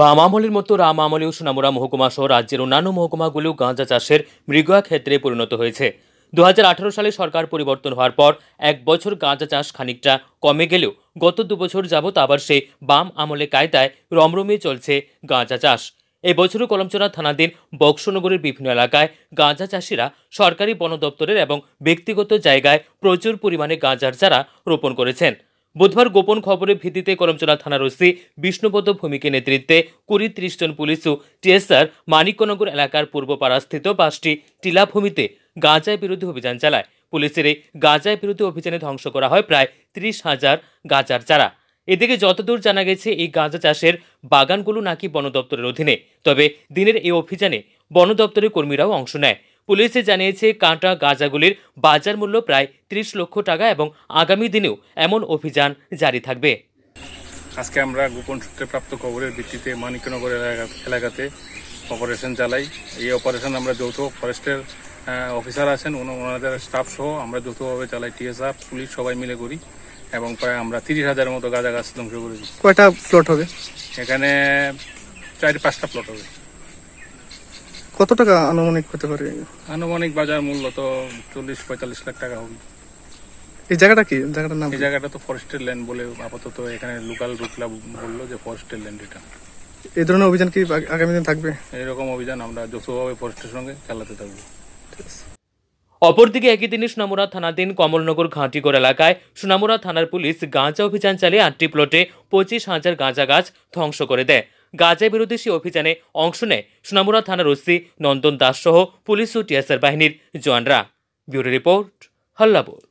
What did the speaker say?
বাম আমলের মতো রাম আমলে ও সোনামুরা মহকুমা সহ রাজ্যের অন্যান্য মহকুমাগুলো গাঁজা চাষের মৃগয়া ক্ষেত্রে পরিণত হয়েছে দু সালে সরকার পরিবর্তন হওয়ার পর এক বছর গাঁজা চাষ খানিকটা কমে গেলেও গত দুবছর যাবৎ আবার সে বাম আমলে কায়দায় রমরমিয়ে চলছে গাঁজা চাষ এবছরও বছরও কলমচোনা থানাধীন বক্সনগরের বিভিন্ন এলাকায় গাঁজা চাষিরা সরকারি বন দপ্তরের এবং ব্যক্তিগত জায়গায় প্রচুর পরিমাণে গাঁজার চারা রোপণ করেছেন বুধবার গোপন খবরের ভিত্তিতে করমচলা থানার ওসি বিষ্ণুপদ ভূমিকে নেতৃত্বে কুড়ি ত্রিশ জন পুলিশ ও টিএসআর মানিকনগর এলাকার পূর্বপাড়াস্থিত পাঁচটি টিলাভূমিতে গাঁজায় বিরুদ্ধে অভিযান চালায় পুলিশের এই গাঁজায় বিরুদ্ধে অভিযানে ধ্বংস করা হয় প্রায় ত্রিশ হাজার গাঁজার চারা এদিকে যতদূর জানা গেছে এই গাঁজা চাষের বাগানগুলো নাকি বন দপ্তরের অধীনে তবে দিনের এই অভিযানে বন দপ্তরের কর্মীরাও অংশ নেয় পুলিশে জানিয়েছে কাঁটা গাঁজাগুলির বাজার মূল্য প্রায় ত্রিশ লক্ষ টাকা এবং আগামী দিনেও এমন অভিযান জারি থাকবে আজকে আমরা গোপন সূত্রে প্রাপ্ত খবরের ভিত্তিতে মানিকনগর এলাকাতে অপারেশন চালাই এই অপারেশন আমরা যৌথ ফরেস্টের অফিসার আছেন ওনাদের স্টাফ সহ আমরা যৌথভাবে চালাই টিএসআর পুলিশ সবাই মিলে করি এবং প্রায় আমরা তিরিশ হাজারের মতো গাঁজা গাছ ধ্বংস করেছি কয়টা প্লট হবে এখানে চারি পাঁচটা প্লট হবে কত টাকা আনুমানিক হতে পারে আনুমানিক বাজার মূল্য তো চল্লিশ পঁয়তাল্লিশ লাখ টাকা হবে এই জায়গাটা কি জায়গাটার নাম এই জায়গাটা তো ফরেস্টের ল্যান্ড বলে আপাতত এখানে লোকাল রুকলা বললো যে ফরেস্টের ল্যান্ড এটা এই ধরনের অভিযান কি আগামী দিন থাকবে এরকম অভিযান আমরা যৌথভাবে ফরেস্টের সঙ্গে চালাতে থাকবো অপরদিকে একই দিনে সুনামুরা থানাধীন কমলনগর ঘাঁটিগড় এলাকায় সুনামুরা থানার পুলিশ গাঁজা অভিযান চালিয়ে আটটি প্লটে পঁচিশ হাজার গাঁজা গাছ ধ্বংস করে দেয় গাজা বিরোধী অভিযানে অংশ নেয় সোনামুরা থানার ওসি নন্দন দাস সহ পুলিশ ও টিএসআর বাহিনীর জওয়ানরা ব্যুরো রিপোর্ট হল্লাপুর